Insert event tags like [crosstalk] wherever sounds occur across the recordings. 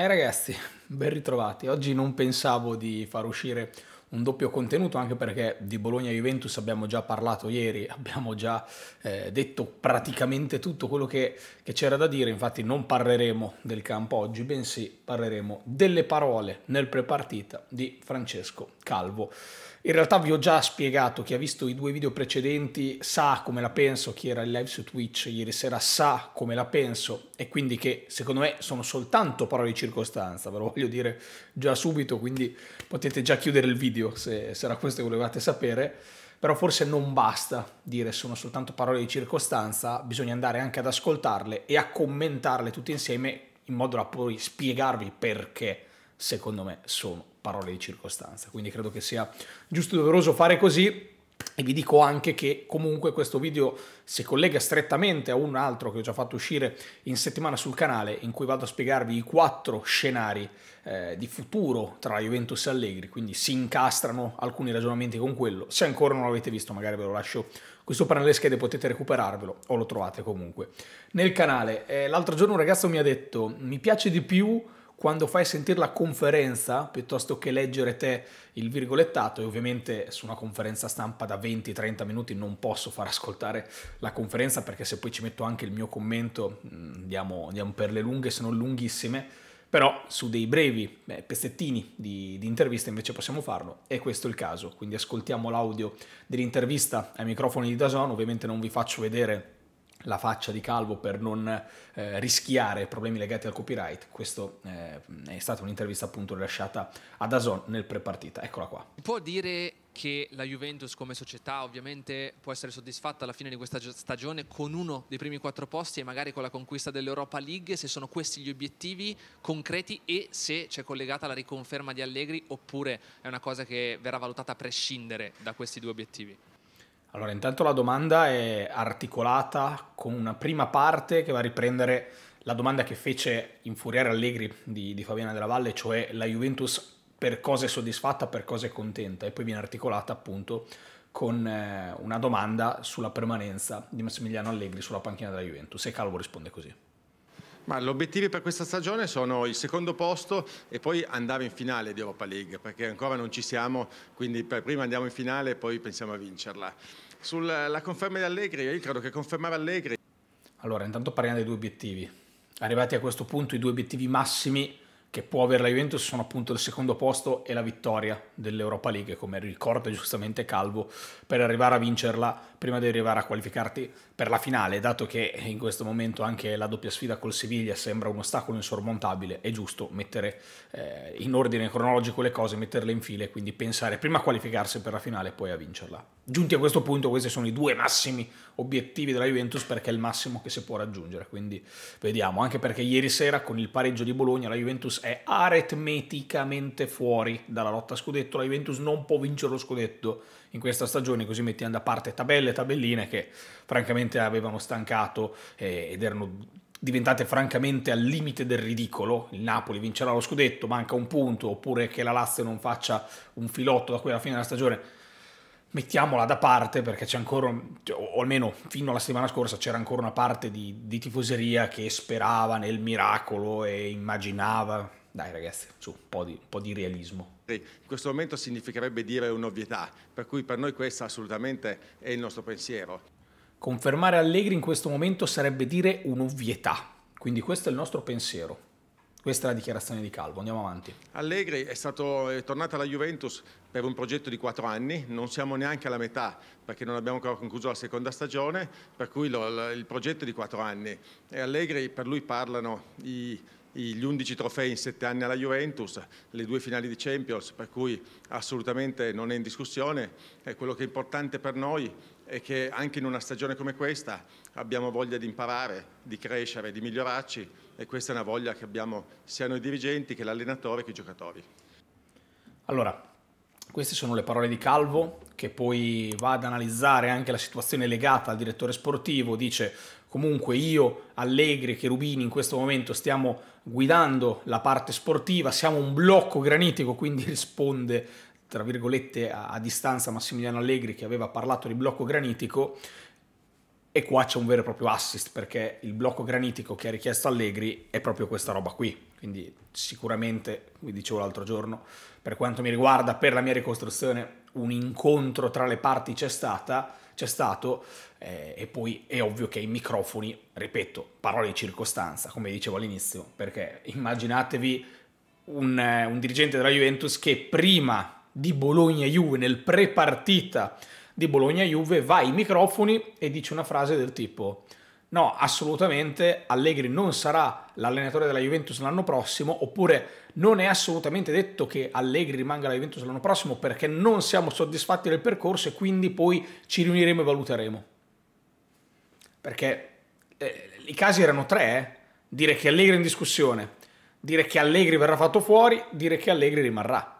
Eh ragazzi, ben ritrovati. Oggi non pensavo di far uscire un doppio contenuto anche perché di Bologna-Juventus abbiamo già parlato ieri, abbiamo già eh, detto praticamente tutto quello che, che c'era da dire, infatti non parleremo del campo oggi, bensì parleremo delle parole nel prepartita di Francesco Calvo. In realtà vi ho già spiegato, chi ha visto i due video precedenti sa come la penso, chi era in live su Twitch ieri sera sa come la penso e quindi che secondo me sono soltanto parole di circostanza, ve lo voglio dire già subito, quindi potete già chiudere il video se, se era questo che volevate sapere, però forse non basta dire sono soltanto parole di circostanza, bisogna andare anche ad ascoltarle e a commentarle tutte insieme in modo da poi spiegarvi perché secondo me sono parole di circostanza. Quindi credo che sia giusto e doveroso fare così. E vi dico anche che comunque questo video si collega strettamente a un altro che ho già fatto uscire in settimana sul canale, in cui vado a spiegarvi i quattro scenari eh, di futuro tra Juventus e Allegri, quindi si incastrano alcuni ragionamenti con quello. Se ancora non l'avete visto, magari ve lo lascio qui sopra nelle schede, potete recuperarvelo o lo trovate comunque nel canale. Eh, l'altro giorno un ragazzo mi ha detto: Mi piace di più quando fai sentire la conferenza piuttosto che leggere te il virgolettato e ovviamente su una conferenza stampa da 20-30 minuti non posso far ascoltare la conferenza perché se poi ci metto anche il mio commento mm, andiamo, andiamo per le lunghe se non lunghissime però su dei brevi beh, pezzettini di, di intervista invece possiamo farlo e questo è il caso quindi ascoltiamo l'audio dell'intervista ai microfoni di Dazon ovviamente non vi faccio vedere la faccia di Calvo per non eh, rischiare problemi legati al copyright. Questa eh, è stata un'intervista appunto rilasciata ad Azon nel prepartita. Eccola qua. Può dire che la Juventus come società ovviamente può essere soddisfatta alla fine di questa stagione con uno dei primi quattro posti e magari con la conquista dell'Europa League, se sono questi gli obiettivi concreti e se c'è collegata la riconferma di Allegri oppure è una cosa che verrà valutata a prescindere da questi due obiettivi? Allora, intanto la domanda è articolata con una prima parte che va a riprendere la domanda che fece infuriare Allegri di, di Fabiana della Valle, cioè la Juventus per cosa è soddisfatta, per cosa è contenta, e poi viene articolata appunto con eh, una domanda sulla permanenza di Massimiliano Allegri sulla panchina della Juventus e Calvo risponde così. Ma gli obiettivi per questa stagione sono il secondo posto e poi andare in finale di Europa League, perché ancora non ci siamo, quindi per prima andiamo in finale e poi pensiamo a vincerla. Sulla conferma di Allegri, io credo che confermare Allegri... Allora, intanto parliamo dei due obiettivi. Arrivati a questo punto, i due obiettivi massimi che può avere la Juventus sono appunto il secondo posto e la vittoria dell'Europa League, come ricorda giustamente Calvo, per arrivare a vincerla prima di arrivare a qualificarti per la finale, dato che in questo momento anche la doppia sfida col Siviglia sembra un ostacolo insormontabile, è giusto mettere eh, in ordine cronologico le cose, metterle in file, quindi pensare prima a qualificarsi per la finale e poi a vincerla. Giunti a questo punto questi sono i due massimi obiettivi della Juventus perché è il massimo che si può raggiungere, quindi vediamo, anche perché ieri sera con il pareggio di Bologna la Juventus è aritmeticamente fuori dalla lotta scudetto, la Juventus non può vincere lo scudetto in questa stagione, così mettendo da parte tabelle e tabelline che francamente avevano stancato eh, ed erano diventate francamente al limite del ridicolo, il Napoli vincerà lo scudetto, manca un punto, oppure che la Lazio non faccia un filotto da qui alla fine della stagione, mettiamola da parte perché c'è ancora, cioè, o almeno fino alla settimana scorsa c'era ancora una parte di, di tifoseria che sperava nel miracolo e immaginava. Dai ragazzi, su, un po' di, un po di realismo in questo momento significherebbe dire un'ovvietà, per cui per noi questo assolutamente è il nostro pensiero. Confermare Allegri in questo momento sarebbe dire un'ovvietà, quindi questo è il nostro pensiero. Questa è la dichiarazione di Calvo, andiamo avanti. Allegri è, stato, è tornato alla Juventus per un progetto di quattro anni, non siamo neanche alla metà perché non abbiamo ancora concluso la seconda stagione, per cui lo, il progetto è di quattro anni e Allegri per lui parlano i, gli undici trofei in sette anni alla Juventus, le due finali di Champions, per cui assolutamente non è in discussione. E quello che è importante per noi e che anche in una stagione come questa abbiamo voglia di imparare, di crescere, di migliorarci e questa è una voglia che abbiamo sia noi dirigenti che l'allenatore che i giocatori. Allora, queste sono le parole di Calvo che poi va ad analizzare anche la situazione legata al direttore sportivo, dice comunque io, Allegri e Cherubini in questo momento stiamo guidando la parte sportiva, siamo un blocco granitico, quindi [laughs] risponde tra virgolette a, a distanza Massimiliano Allegri che aveva parlato di blocco granitico e qua c'è un vero e proprio assist perché il blocco granitico che ha richiesto Allegri è proprio questa roba qui. Quindi sicuramente, come dicevo l'altro giorno, per quanto mi riguarda, per la mia ricostruzione, un incontro tra le parti c'è, stata, c'è stato eh, e poi è ovvio che i microfoni, ripeto, parole di circostanza, come dicevo all'inizio, perché immaginatevi un, eh, un dirigente della Juventus che prima di Bologna-Juve, nel pre-partita di Bologna-Juve, va ai microfoni e dice una frase del tipo no, assolutamente Allegri non sarà l'allenatore della Juventus l'anno prossimo, oppure non è assolutamente detto che Allegri rimanga alla Juventus l'anno prossimo perché non siamo soddisfatti del percorso e quindi poi ci riuniremo e valuteremo. Perché eh, i casi erano tre, eh? dire che Allegri è in discussione, dire che Allegri verrà fatto fuori, dire che Allegri rimarrà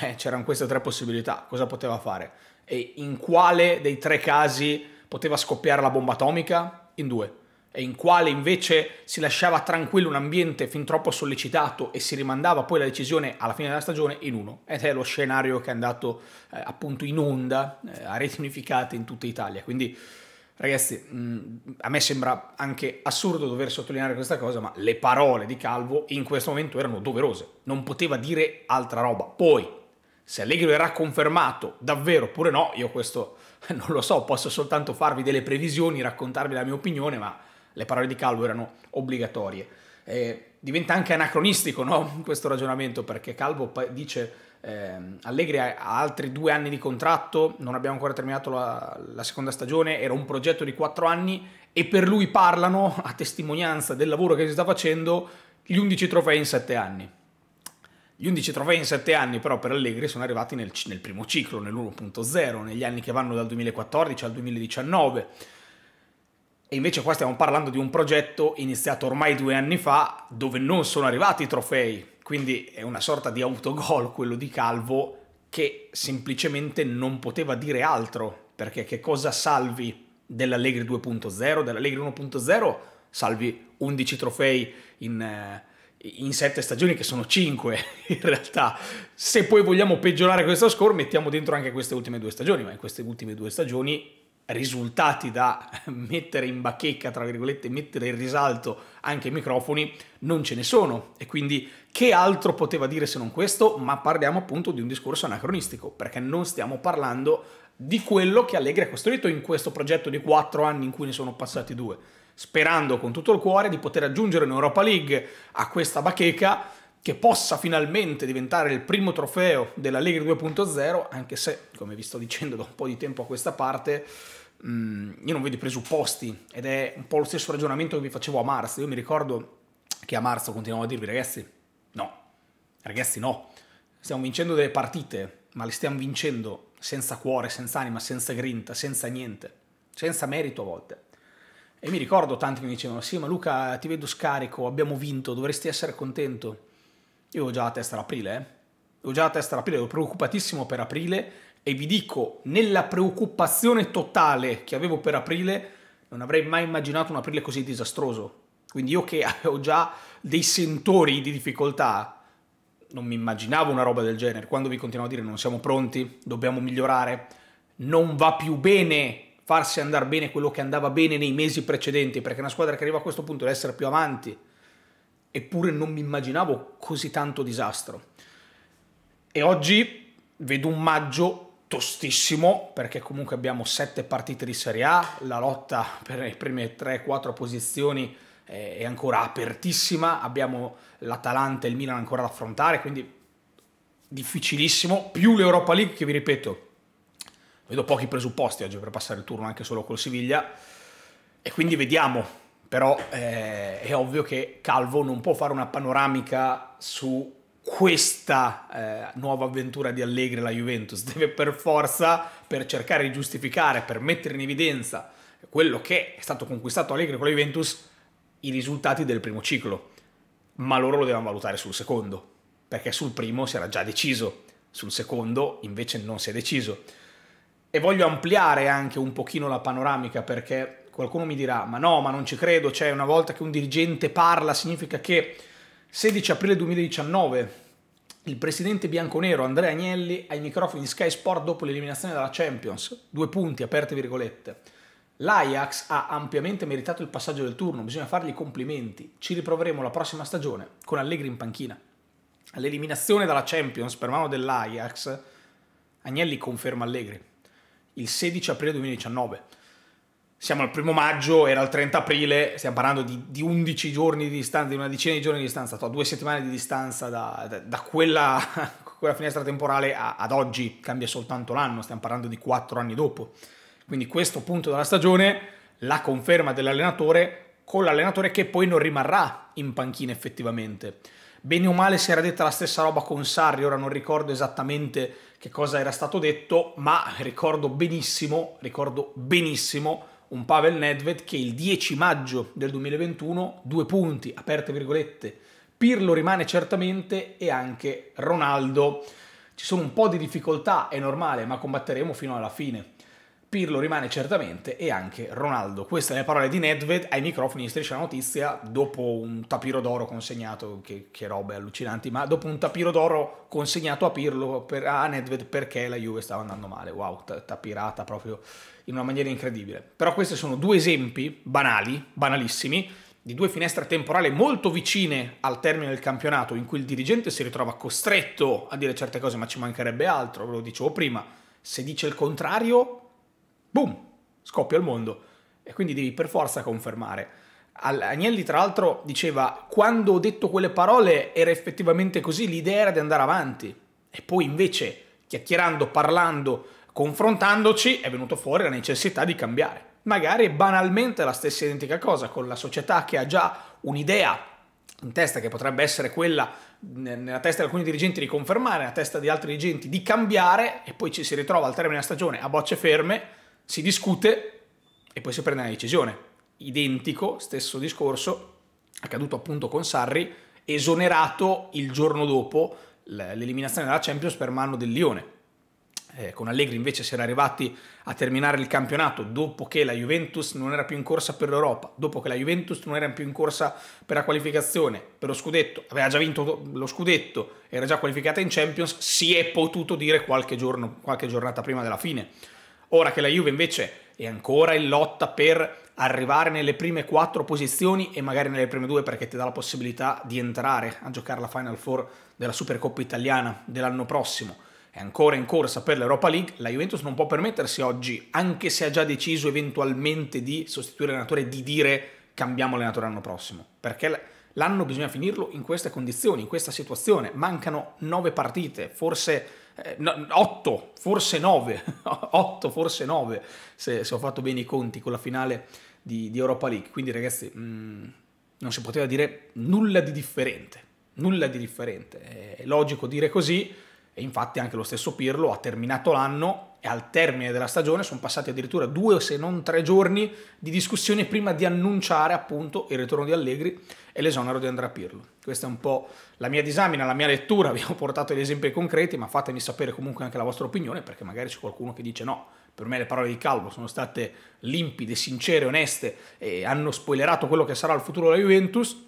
eh, c'erano queste tre possibilità, cosa poteva fare? E in quale dei tre casi poteva scoppiare la bomba atomica? In due. E in quale invece si lasciava tranquillo un ambiente fin troppo sollecitato e si rimandava poi la decisione alla fine della stagione? In uno. Ed è lo scenario che è andato eh, appunto in onda eh, a reti unificate in tutta Italia. Quindi Ragazzi, mm, a me sembra anche assurdo dover sottolineare questa cosa, ma le parole di Calvo in questo momento erano doverose, non poteva dire altra roba. Poi, se Allegri verrà confermato davvero oppure no, io questo [laughs] non lo so, posso soltanto farvi delle previsioni, raccontarvi la mia opinione, ma le parole di Calvo erano obbligatorie. Eh, diventa anche anacronistico no? [laughs] questo ragionamento perché Calvo dice eh, Allegri ha altri due anni di contratto, non abbiamo ancora terminato la, la seconda stagione, era un progetto di quattro anni e per lui parlano, a testimonianza del lavoro che si sta facendo, gli undici trofei in sette anni. Gli 11 trofei in 7 anni però per Allegri sono arrivati nel, nel primo ciclo, nell'1.0, negli anni che vanno dal 2014 al 2019. E invece qua stiamo parlando di un progetto iniziato ormai due anni fa dove non sono arrivati i trofei, quindi è una sorta di autogol quello di Calvo che semplicemente non poteva dire altro, perché che cosa salvi dell'Allegri 2.0, dell'Allegri 1.0? Salvi 11 trofei in... Eh, in sette stagioni che sono cinque [laughs] in realtà se poi vogliamo peggiorare questo score mettiamo dentro anche queste ultime due stagioni ma in queste ultime due stagioni risultati da [laughs] mettere in bacheca tra virgolette mettere in risalto anche i microfoni non ce ne sono e quindi che altro poteva dire se non questo ma parliamo appunto di un discorso anacronistico perché non stiamo parlando di quello che Allegri ha costruito in questo progetto di quattro anni in cui ne sono passati due sperando con tutto il cuore di poter aggiungere in Europa League a questa bacheca che possa finalmente diventare il primo trofeo della Lega 2.0, anche se, come vi sto dicendo da un po' di tempo a questa parte, mm, io non vedo i presupposti ed è un po' lo stesso ragionamento che vi facevo a marzo. Io mi ricordo che a marzo continuavo a dirvi ragazzi, no, ragazzi no, stiamo vincendo delle partite, ma le stiamo vincendo senza cuore, senza anima, senza grinta, senza niente, senza merito a volte. E mi ricordo tanti che mi dicevano, sì ma Luca ti vedo scarico, abbiamo vinto, dovresti essere contento. Io ho già la testa d'aprile, aprile, eh. Avevo già la testa d'aprile, ero preoccupatissimo per aprile e vi dico, nella preoccupazione totale che avevo per aprile, non avrei mai immaginato un aprile così disastroso. Quindi io che [laughs] avevo già dei sentori di difficoltà, non mi immaginavo una roba del genere. Quando vi continuavo a dire non siamo pronti, dobbiamo migliorare, non va più bene farsi andare bene quello che andava bene nei mesi precedenti, perché una squadra che arriva a questo punto deve essere più avanti, eppure non mi immaginavo così tanto disastro. E oggi vedo un maggio tostissimo, perché comunque abbiamo sette partite di Serie A, la lotta per le prime 3-4 posizioni eh, è ancora apertissima, abbiamo l'Atalanta e il Milan ancora da affrontare, quindi difficilissimo, più l'Europa League che vi ripeto vedo pochi presupposti oggi per passare il turno anche solo col Siviglia e quindi vediamo, però eh, è ovvio che Calvo non può fare una panoramica su questa eh, nuova avventura di Allegri la Juventus, deve per forza, per cercare di giustificare, per mettere in evidenza quello che è stato conquistato Allegri con la Juventus, i risultati del primo ciclo, ma loro lo devono valutare sul secondo, perché sul primo si era già deciso, sul secondo invece non si è deciso e voglio ampliare anche un pochino la panoramica perché qualcuno mi dirà ma no, ma non ci credo, cioè una volta che un dirigente parla significa che 16 aprile 2019 il presidente bianconero Andrea Agnelli ai microfoni di Sky Sport dopo l'eliminazione dalla Champions, due punti, aperte virgolette. L'Ajax ha ampiamente meritato il passaggio del turno, bisogna fargli complimenti. Ci riproveremo la prossima stagione con Allegri in panchina. All'eliminazione dalla Champions per mano dell'Ajax, Agnelli conferma Allegri il 16 aprile 2019. Siamo al primo maggio, era il 30 aprile, stiamo parlando di, di 11 giorni di distanza, di una decina di giorni di distanza, a due settimane di distanza da, da, da quella, [laughs] quella, finestra temporale a, ad oggi, cambia soltanto l'anno, stiamo parlando di quattro anni dopo. Quindi questo punto della stagione, la conferma dell'allenatore, con l'allenatore che poi non rimarrà in panchina effettivamente. Bene o male si era detta la stessa roba con Sarri, ora non ricordo esattamente che cosa era stato detto, ma ricordo benissimo, ricordo benissimo un Pavel Nedved che il 10 maggio del 2021, due punti, aperte virgolette, Pirlo rimane certamente e anche Ronaldo. Ci sono un po' di difficoltà, è normale, ma combatteremo fino alla fine. Pirlo rimane certamente e anche Ronaldo. Queste le parole di Nedved ai microfoni di Striscia la Notizia dopo un tapiro d'oro consegnato, che, che robe allucinanti, ma dopo un tapiro d'oro consegnato a Pirlo, per, a Nedved perché la Juve stava andando male. Wow, tapirata proprio in una maniera incredibile. Però questi sono due esempi banali, banalissimi, di due finestre temporali molto vicine al termine del campionato in cui il dirigente si ritrova costretto a dire certe cose, ma ci mancherebbe altro, ve lo dicevo prima. Se dice il contrario, boom, scoppia il mondo. E quindi devi per forza confermare. Agnelli, tra l'altro, diceva: Quando ho detto quelle parole era effettivamente così, l'idea era di andare avanti. E poi invece, chiacchierando, parlando, confrontandoci, è venuto fuori la necessità di cambiare. Magari banalmente la stessa identica cosa, con la società che ha già un'idea in testa che potrebbe essere quella nella testa di alcuni dirigenti di confermare, nella testa di altri dirigenti di cambiare e poi ci si ritrova al termine della stagione a bocce ferme si discute e poi si prende una decisione. Identico, stesso discorso, accaduto appunto con Sarri, esonerato il giorno dopo l'eliminazione della Champions per mano del Lione. Eh, con Allegri invece si era arrivati a terminare il campionato dopo che la Juventus non era più in corsa per l'Europa, dopo che la Juventus non era più in corsa per la qualificazione, per lo scudetto, aveva già vinto lo scudetto, era già qualificata in Champions, si è potuto dire qualche, giorno, qualche giornata prima della fine Ora che la Juve invece è ancora in lotta per arrivare nelle prime quattro posizioni e magari nelle prime due perché ti dà la possibilità di entrare a giocare la Final Four della Supercoppa italiana dell'anno prossimo. È ancora in corsa per l'Europa League, la Juventus non può permettersi oggi, anche se ha già deciso eventualmente di sostituire l'allenatore, di dire cambiamo allenatore l'anno prossimo, perché l'anno bisogna finirlo in queste condizioni, in questa situazione. Mancano nove partite, forse 8, eh, forse 9, 8, [laughs] forse 9, se, se, ho fatto bene i conti con la finale di, di Europa League. Quindi ragazzi, mh, mm, non si poteva dire nulla di differente, nulla di differente. È logico dire così e infatti anche lo stesso Pirlo ha terminato l'anno e al termine della stagione sono passati addirittura due se non tre giorni di discussione prima di annunciare appunto il ritorno di Allegri e l'esonero di Andrea Pirlo. Questa è un po' la mia disamina, la mia lettura, vi [laughs] ho portato gli esempi concreti, ma fatemi sapere comunque anche la vostra opinione perché magari c'è qualcuno che dice no, per me le parole di Calvo sono state limpide, sincere, oneste e hanno spoilerato quello che sarà il futuro della Juventus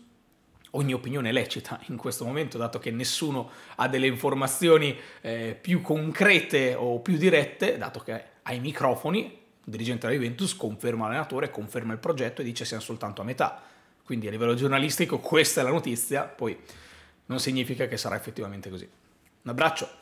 ogni opinione è lecita in questo momento, dato che nessuno ha delle informazioni eh, più concrete o più dirette, dato che ai microfoni il dirigente della Juventus conferma l'allenatore, conferma il progetto e dice siamo soltanto a metà. Quindi a livello giornalistico questa è la notizia, poi non significa che sarà effettivamente così. Un abbraccio!